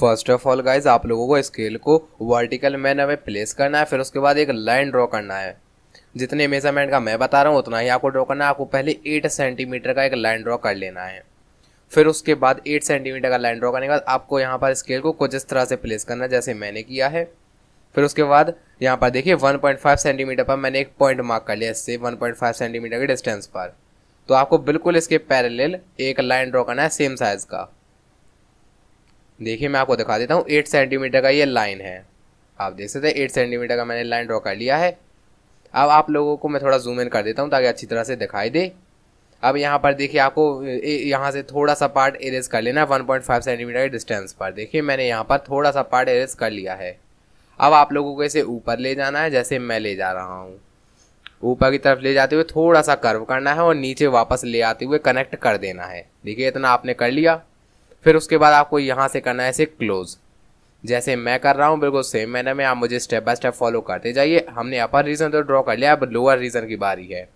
first of all guys आप लोगों को स्केल को वर्टिकल मैनर में प्लेस करना है फिर उसके बाद एक लाइन ड्रॉ करना है जितने मेजरमेंट का मैं बता रहा हूँ उतना ही आपको ड्रॉ करना है आपको पहले एट सेंटीमीटर का एक लाइन ड्रॉ कर लेना है फिर उसके बाद एट सेंटीमीटर का लाइन ड्रॉ करने के बाद आपको यहाँ पर स्केल को कुछ इस तरह से प्लेस करना है जैसे मैंने किया है फिर उसके बाद यहाँ पर देखिए 1.5 सेंटीमीटर पर मैंने एक पॉइंट मार्क कर लिया इससे 1.5 सेंटीमीटर के डिस्टेंस पर तो आपको बिल्कुल इसके पैरेलल एक लाइन ड्रॉ करना है सेम साइज़ का देखिए मैं आपको दिखा देता हूँ एट सेंटीमीटर का ये लाइन है आप देख सकते हैं एट सेंटीमीटर का मैंने लाइन ड्रॉ कर लिया है अब आप लोगों को मैं थोड़ा जूम इन कर देता हूँ ताकि अच्छी तरह से दिखाई दे अब यहाँ पर देखिए आपको यहाँ से थोड़ा सा पार्ट एरेज कर लेना है वन पॉइंट फाइव सेंटीमीटर के डिस्टेंस पर देखिए मैंने यहाँ पर थोड़ा सा पार्ट एरेज कर लिया है अब आप लोगों को इसे ऊपर ले जाना है जैसे मैं ले जा रहा हूँ ऊपर की तरफ ले जाते हुए थोड़ा सा कर्व करना है और नीचे वापस ले आते हुए कनेक्ट कर देना है देखिए इतना आपने कर लिया फिर उसके बाद आपको यहाँ से करना है ऐसे क्लोज जैसे मैं कर रहा हूँ बिल्कुल सेम मैनर में आप मुझे स्टेप बाय स्टेप फॉलो करते जाइए हमने अपर रीजन तो ड्रॉ कर लिया अब लोअर रीजन की बारी है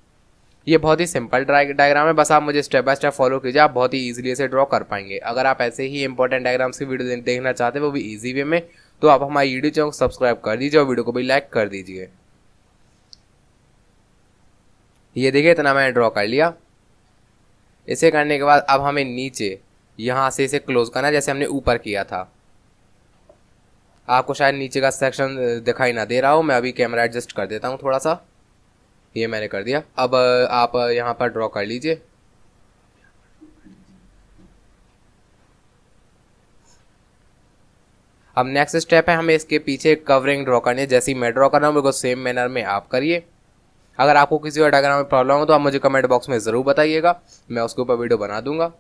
ये बहुत ही सिंपल डायग्राम है बस आप मुझे स्टेप बाय स्टेप फॉलो कीजिए आप बहुत ही ईजिली इसे ड्रॉ कर पाएंगे अगर आप ऐसे ही इंपॉर्टेंट डायग्राम्स की वीडियो देखना चाहते हैं वो भी ईजी वे में तो आप हमारे यूट्यूब चैनल को सब्सक्राइब कर दीजिए और वीडियो को भी लाइक कर दीजिए ये देखिए इतना मैंने ड्रॉ कर लिया इसे करने के बाद अब हमें नीचे यहाँ से इसे क्लोज़ करना है जैसे हमने ऊपर किया था आपको शायद नीचे का सेक्शन दिखाई ना दे रहा हो मैं अभी कैमरा एडजस्ट कर देता हूँ थोड़ा सा ये मैंने कर दिया अब आप यहाँ पर ड्रॉ कर लीजिए अब नेक्स्ट स्टेप है हमें इसके पीछे कवरिंग ड्रॉ करनी है जैसी मैं ड्रॉ कर रहा हूँ बिल्कुल सेम मैनर में आप करिए अगर आपको किसी और डायग्राम में प्रॉब्लम हो तो आप मुझे कमेंट बॉक्स में ज़रूर बताइएगा मैं उसके ऊपर वीडियो बना दूंगा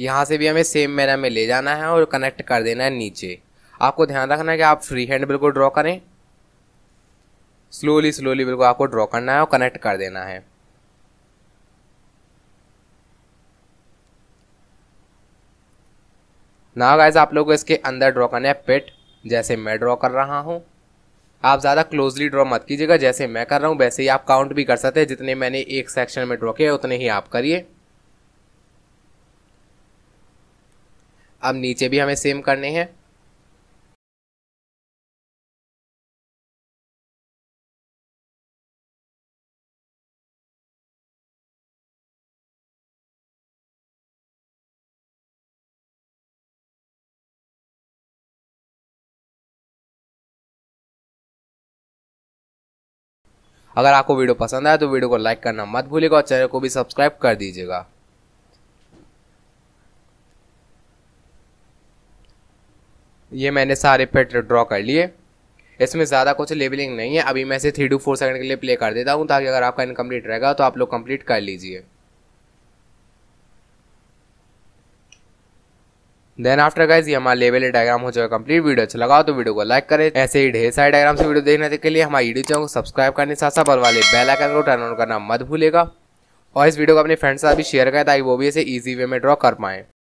यहाँ से भी हमें सेम मैनर में ले जाना है और कनेक्ट कर देना है नीचे आपको ध्यान रखना है कि आप फ्री हैंड बिल्कुल ड्रॉ करें स्लोली स्लोली बिल्कुल आपको ड्रॉ करना है और कनेक्ट कर देना है ना गाइज आप लोगों को इसके अंदर ड्रॉ करना है पेट जैसे मैं ड्रॉ कर रहा हूँ आप ज़्यादा क्लोजली ड्रॉ मत कीजिएगा जैसे मैं कर रहा हूँ वैसे ही आप काउंट भी कर सकते हैं जितने मैंने एक सेक्शन में ड्रॉ किया उतने ही आप करिए अब नीचे भी हमें सेम करने हैं अगर आपको वीडियो पसंद आया तो वीडियो को लाइक करना मत भूलिएगा और चैनल को भी सब्सक्राइब कर दीजिएगा ये मैंने सारे पेट ड्रॉ कर लिए इसमें ज़्यादा कुछ लेबलिंग नहीं है अभी मैं इसे थ्री टू फोर सेकंड के लिए प्ले कर देता हूँ ताकि अगर आपका इनकम्प्लीट रहेगा तो आप लोग कंप्लीट कर लीजिए देन आफ्टर गाइज ये हमारा लेवल डायग्राम हो जाएगा कंप्लीट वीडियो अच्छा लगा तो वीडियो को लाइक करें ऐसे ही ढेर सारे डायग्राम से वीडियो देखने के लिए हमारे यूट्यूब चैनल को सब्सक्राइब करने साथ साथ वाले बेल आइकन को टर्न ऑन करना मत भूलेगा और इस वीडियो को अपने फ्रेंड्स साथ भी शेयर करें ताकि वो भी इसे ईजी वे में ड्रॉ कर पाएँ